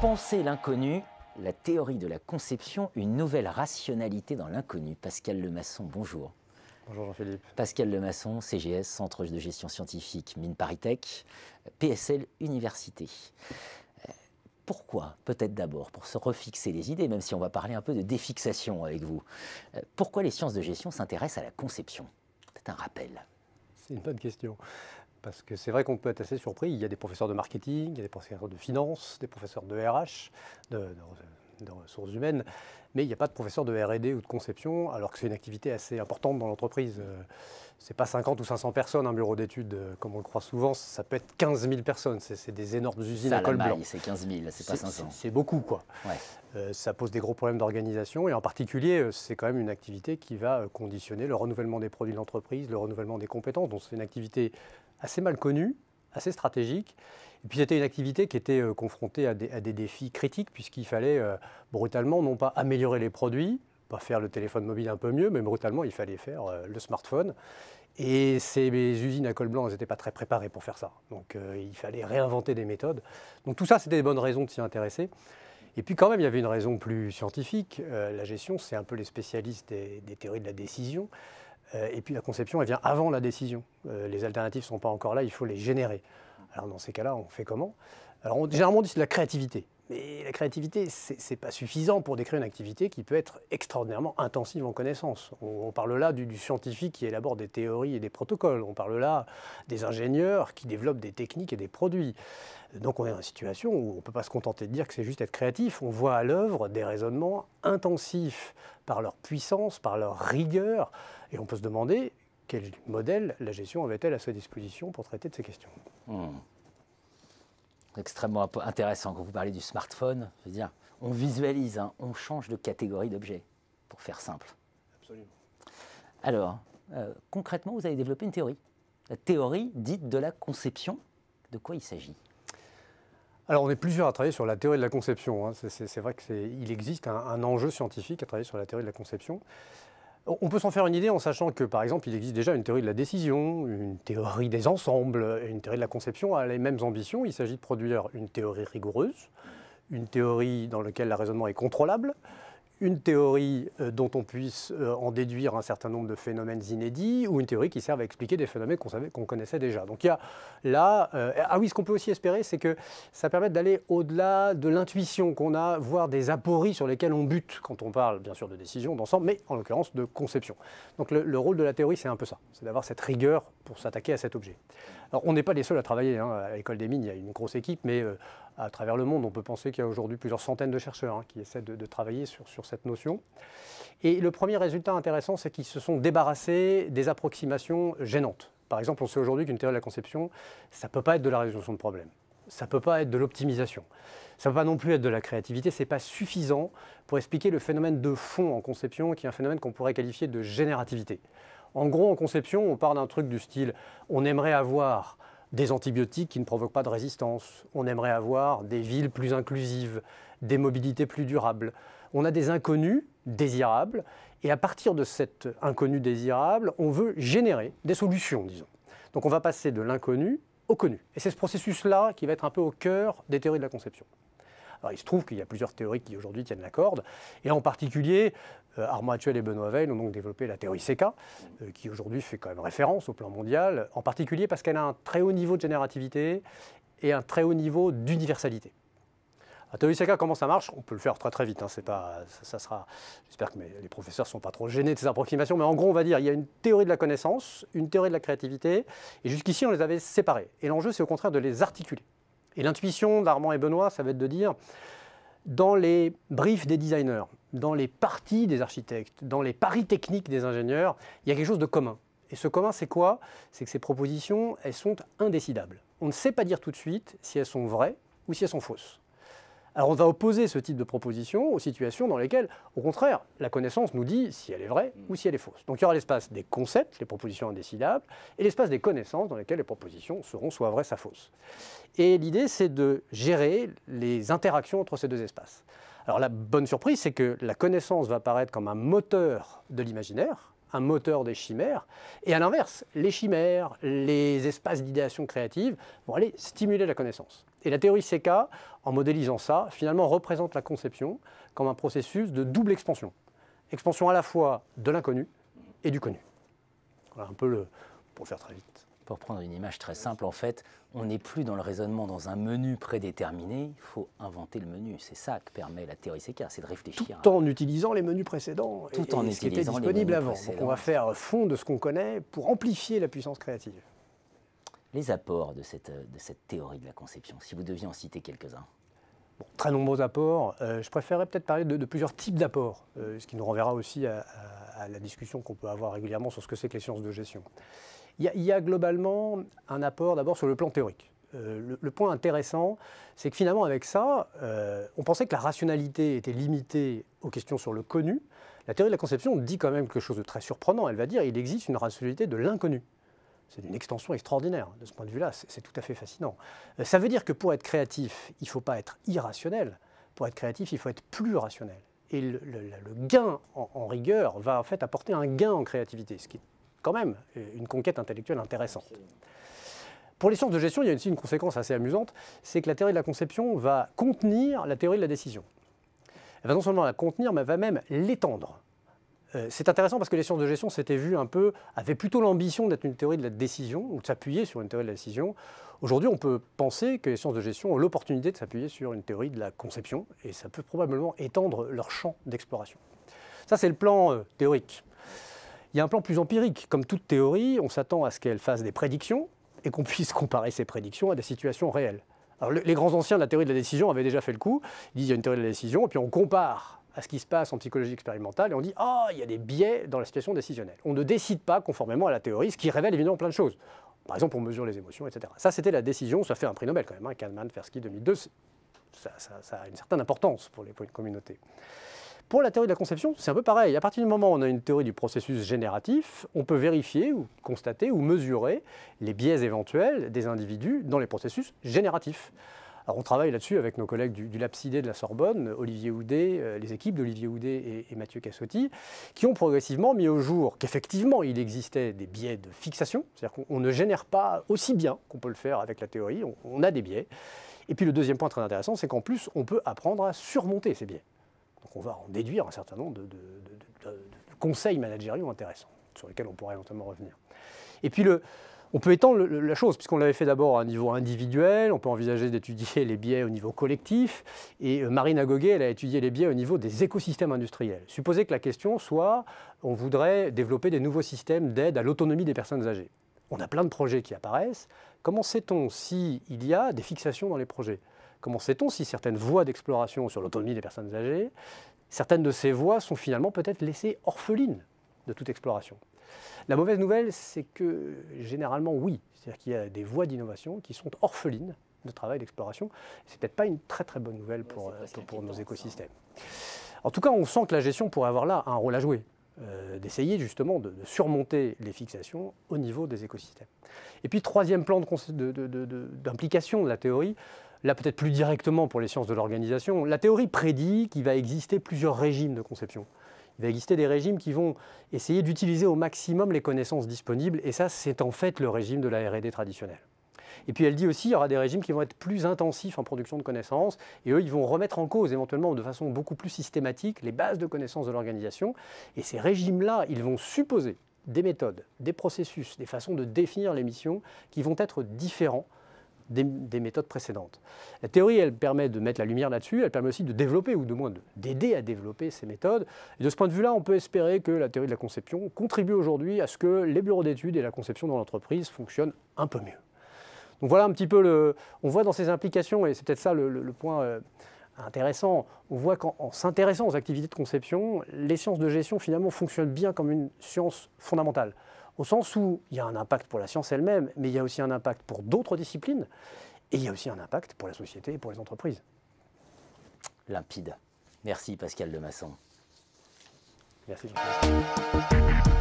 Penser l'inconnu, la théorie de la conception, une nouvelle rationalité dans l'inconnu. Pascal Lemasson, bonjour. Bonjour Jean-Philippe. Pascal Lemasson, CGS, Centre de gestion scientifique, Mine Paritech, PSL Université pourquoi Peut-être d'abord, pour se refixer les idées, même si on va parler un peu de défixation avec vous. Euh, pourquoi les sciences de gestion s'intéressent à la conception C'est un rappel. C'est une bonne question. Parce que c'est vrai qu'on peut être assez surpris. Il y a des professeurs de marketing, il y a des professeurs de finance, des professeurs de RH, de, de de ressources humaines, mais il n'y a pas de professeur de RD ou de conception, alors que c'est une activité assez importante dans l'entreprise. Euh, Ce n'est pas 50 ou 500 personnes un bureau d'études, euh, comme on le croit souvent, ça peut être 15 000 personnes. C'est des énormes usines ça, à col C'est 15 000, c'est pas 500. C'est beaucoup, quoi. Ouais. Euh, ça pose des gros problèmes d'organisation et en particulier, c'est quand même une activité qui va conditionner le renouvellement des produits de l'entreprise, le renouvellement des compétences. Donc c'est une activité assez mal connue, assez stratégique et puis c'était une activité qui était euh, confrontée à des, défis critiques puisqu'il fallait euh, brutalement non pas améliorer les produits, pas faire le téléphone mobile un peu mieux, mais brutalement il fallait faire euh, le smartphone. Et ces usines à col blanc, elles n'étaient pas très préparées pour faire ça. Donc il fallait réinventer des méthodes. Donc tout ça, c'était des bonnes raisons de s'y intéresser. Et puis quand même, il y avait une raison plus scientifique. la gestion, c'est un peu les spécialistes des, théories de la décision. et puis la conception, elle vient avant la décision. les alternatives ne sont pas encore là, il faut les générer. Alors dans ces cas-là, on fait comment Alors généralement, on dit c'est de la créativité. Mais la créativité, ce n'est pas suffisant pour décrire une activité qui peut être extraordinairement intensive en connaissances. On, parle là du, du, scientifique qui élabore des théories et des protocoles. On parle là des ingénieurs qui développent des techniques et des produits. Donc on est dans une situation où on ne peut pas se contenter de dire que c'est juste être créatif. On voit à l'œuvre des raisonnements intensifs par leur puissance, par leur rigueur. Et on peut se demander quel modèle la gestion avait-elle à sa disposition pour traiter de ces questions hmm. Extrêmement intéressant quand vous parlez du smartphone. Je veux dire, on visualise, hein, on change de catégorie d'objet, pour faire simple. Absolument. Alors, euh, concrètement, vous avez développé une théorie. La théorie dite de la conception. De quoi il s'agit alors on est plusieurs à travailler sur la théorie de la conception. Hein. C'est vrai qu'il existe un, enjeu scientifique à travailler sur la théorie de la conception. On peut s'en faire une idée en sachant que, par exemple, il existe déjà une théorie de la décision, une théorie des ensembles, une théorie de la conception à les mêmes ambitions. Il s'agit de produire une théorie rigoureuse, une théorie dans laquelle le raisonnement est contrôlable, une théorie euh, dont on puisse euh, en déduire un certain nombre de phénomènes inédits ou une théorie qui serve à expliquer des phénomènes qu'on connaissait déjà. Donc il y a là, euh, ah oui, ce qu'on peut aussi espérer, c'est que ça permette d'aller au-delà de l'intuition qu'on a, voire des apories sur lesquelles on bute quand on parle bien sûr de décision, d'ensemble, mais en l'occurrence de conception. Donc le, rôle de la théorie, c'est un peu ça, c'est d'avoir cette rigueur pour s'attaquer à cet objet. Alors on n'est pas les seuls à travailler, hein, à l'école des mines, il y a une grosse équipe, mais à travers le monde. On peut penser qu'il y a aujourd'hui plusieurs centaines de chercheurs hein, qui essaient de, travailler sur, sur, cette notion. Et le premier résultat intéressant, c'est qu'ils se sont débarrassés des approximations gênantes. Par exemple, on sait aujourd'hui qu'une théorie de la conception, ça ne peut pas être de la résolution de problèmes, ça ne peut pas être de l'optimisation, ça ne peut pas non plus être de la créativité, ce n'est pas suffisant pour expliquer le phénomène de fond en conception, qui est un phénomène qu'on pourrait qualifier de générativité. En gros, en conception, on part d'un truc du style on aimerait avoir des antibiotiques qui ne provoquent pas de résistance. On aimerait avoir des villes plus inclusives, des mobilités plus durables. On a des inconnus désirables, et à partir de cet inconnu désirable, on veut générer des solutions, disons. Donc on va passer de l'inconnu au connu. Et c'est ce processus-là qui va être un peu au cœur des théories de la conception il se trouve qu'il y a plusieurs théories qui aujourd'hui tiennent la corde, et en particulier, euh, Armand et Benoît Veil ont donc développé la théorie seca euh, qui aujourd'hui fait quand même référence au plan mondial, en particulier parce qu'elle a un très haut niveau de générativité et un très haut niveau d'universalité. La théorie seca comment ça marche On peut le faire très très vite, hein, c'est pas, ça, sera, j'espère que les professeurs ne sont pas trop gênés de ces approximations, mais en gros on va dire, il y a une théorie de la connaissance, une théorie de la créativité, et jusqu'ici on les avait séparées. Et l'enjeu c'est au contraire de les articuler. Et l'intuition d'Armand et Benoît, ça va être de dire, dans les briefs des designers, dans les parties des architectes, dans les paris techniques des ingénieurs, il y a quelque chose de commun. Et ce commun, c'est quoi C'est que ces propositions, elles sont indécidables. On ne sait pas dire tout de suite si elles sont vraies ou si elles sont fausses. Alors on va opposer ce type de proposition aux situations dans lesquelles, au contraire, la connaissance nous dit si elle est vraie ou si elle est fausse. Donc il y aura l'espace des concepts, les propositions indécidables, et l'espace des connaissances dans lesquelles les propositions seront soit vraies, soit fausses. Et l'idée, c'est de gérer les interactions entre ces deux espaces. Alors la bonne surprise, c'est que la connaissance va paraître comme un moteur de l'imaginaire, un moteur des chimères, et à l'inverse, les chimères, les espaces d'idéation créative vont aller stimuler la connaissance. Et la théorie CK, en modélisant ça, finalement représente la conception comme un processus de double expansion. Expansion à la fois de l'inconnu et du connu. Voilà un peu le, pour faire très vite. Pour prendre une image très simple, en fait, on n'est plus dans le raisonnement dans un menu prédéterminé, il faut inventer le menu. C'est ça que permet la théorie CK, c'est de réfléchir. Tout en utilisant les menus précédents Tout en ce qui était disponible avant. on va faire fond de ce qu'on connaît pour amplifier la puissance créative les apports de cette, euh, de cette théorie de la conception, si vous deviez en citer quelques-uns très nombreux apports. Euh, je préférerais peut-être parler de, plusieurs types d'apports, euh, ce qui nous renverra aussi à, la discussion qu'on peut avoir régulièrement sur ce que c'est que les sciences de gestion. Il y a, globalement un apport d'abord sur le plan théorique. le, le, point intéressant, c'est que finalement avec ça, on pensait que la rationalité était limitée aux questions sur le connu. La théorie de la conception dit quand même quelque chose de très surprenant. Elle va dire qu'il existe une rationalité de l'inconnu. C'est une extension extraordinaire. De ce point de vue-là, c'est tout à fait fascinant. Euh, ça veut dire que pour être créatif, il ne faut pas être irrationnel. Pour être créatif, il faut être plus rationnel. Et le, gain en, en, rigueur va en fait apporter un gain en créativité, ce qui est quand même euh, une conquête intellectuelle intéressante. Pour les sciences de gestion, il y a aussi une conséquence assez amusante, c'est que la théorie de la conception va contenir la théorie de la décision. Elle va non seulement la contenir, mais elle va même l'étendre. Euh, c'est intéressant parce que les sciences de gestion s'étaient vues un peu, avaient plutôt l'ambition d'être une théorie de la décision ou de s'appuyer sur une théorie de la décision. Aujourd'hui, on peut penser que les sciences de gestion ont l'opportunité de s'appuyer sur une théorie de la conception et ça peut probablement étendre leur champ d'exploration. Ça, c'est le plan euh, théorique. Il y a un plan plus empirique. Comme toute théorie, on s'attend à ce qu'elle fasse des prédictions et qu'on puisse comparer ces prédictions à des situations réelles. les grands anciens de la théorie de la décision avaient déjà fait le coup. Ils disent qu'il y a une théorie de la décision, et puis on compare à ce qui se passe en psychologie expérimentale et on dit Ah, il y a des biais dans la situation décisionnelle. On ne décide pas conformément à la théorie, ce qui révèle évidemment plein de choses. Par exemple, on mesure les émotions, etc. Ça, c'était la décision, ça fait un prix Nobel quand même, hein, Kahneman, Fersky, 2002, ça, ça, a une certaine importance pour, les, pour une communauté. Pour la théorie de la conception, c'est un peu pareil. À partir du moment où on a une théorie du processus génératif, on peut vérifier ou constater ou mesurer les biais éventuels des individus dans les processus génératifs on travaille là-dessus avec nos collègues du, du de la Sorbonne, Olivier Houdet, euh, les équipes d'Olivier Houdet et, Mathieu Cassotti, qui ont progressivement mis au jour qu'effectivement il existait des biais de fixation, c'est-à-dire qu'on ne génère pas aussi bien qu'on peut le faire avec la théorie, on, a des biais. Et puis le deuxième point très intéressant, c'est qu'en plus on peut apprendre à surmonter ces biais. Donc on va en déduire un certain nombre de, de conseils managériaux intéressants, sur lesquels on pourra éventuellement revenir. Et puis le, on peut étendre la chose, puisqu'on l'avait fait d'abord à un niveau individuel, on peut envisager d'étudier les biais au niveau collectif, et euh, Marina Goguet, elle a étudié les biais au niveau des écosystèmes industriels. Supposez que la question soit, on voudrait développer des nouveaux systèmes d'aide à l'autonomie des personnes âgées. On a plein de projets qui apparaissent. Comment sait-on s'il y a des fixations dans les projets Comment sait-on si certaines voies d'exploration sur l'autonomie des personnes âgées, certaines de ces voies sont finalement peut-être laissées orphelines de toute exploration la mauvaise nouvelle, c'est que généralement, oui. C'est-à-dire qu'il y a des voies d'innovation qui sont orphelines de travail d'exploration. n'est peut-être pas une très très bonne nouvelle euh, pour, nos écosystèmes. En tout cas, on sent que la gestion pourrait avoir là un rôle à jouer. Euh, d'essayer justement de, surmonter les fixations au niveau des écosystèmes. Et puis troisième plan d'implication de, la théorie, là peut-être plus directement pour les sciences de l'organisation, la théorie prédit qu'il va exister plusieurs régimes de conception. Il va exister des régimes qui vont essayer d'utiliser au maximum les connaissances disponibles, et ça, c'est en fait le régime de la RD traditionnelle. Et puis elle dit aussi, il y aura des régimes qui vont être plus intensifs en production de connaissances, et eux, ils vont remettre en cause éventuellement de façon beaucoup plus systématique les bases de connaissances de l'organisation. Et ces régimes-là, ils vont supposer des méthodes, des processus, des façons de définir les missions qui vont être différents des, méthodes précédentes. La théorie, elle permet de mettre la lumière là-dessus, elle permet aussi de développer, ou du moins d'aider à développer ces méthodes. Et de ce point de vue-là, on peut espérer que la théorie de la conception contribue aujourd'hui à ce que les bureaux d'études et la conception dans l'entreprise fonctionnent un peu mieux. Donc voilà un petit peu le. On voit dans ces implications, et c'est peut-être ça le, point. Euh, intéressant. On voit qu'en s'intéressant aux activités de conception, les sciences de gestion finalement fonctionnent bien comme une science fondamentale au sens où il y a un impact pour la science elle-même, mais il y a aussi un impact pour d'autres disciplines, et il y a aussi un impact pour la société et pour les entreprises. Limpide. Merci Pascal Demasson. Merci. Jean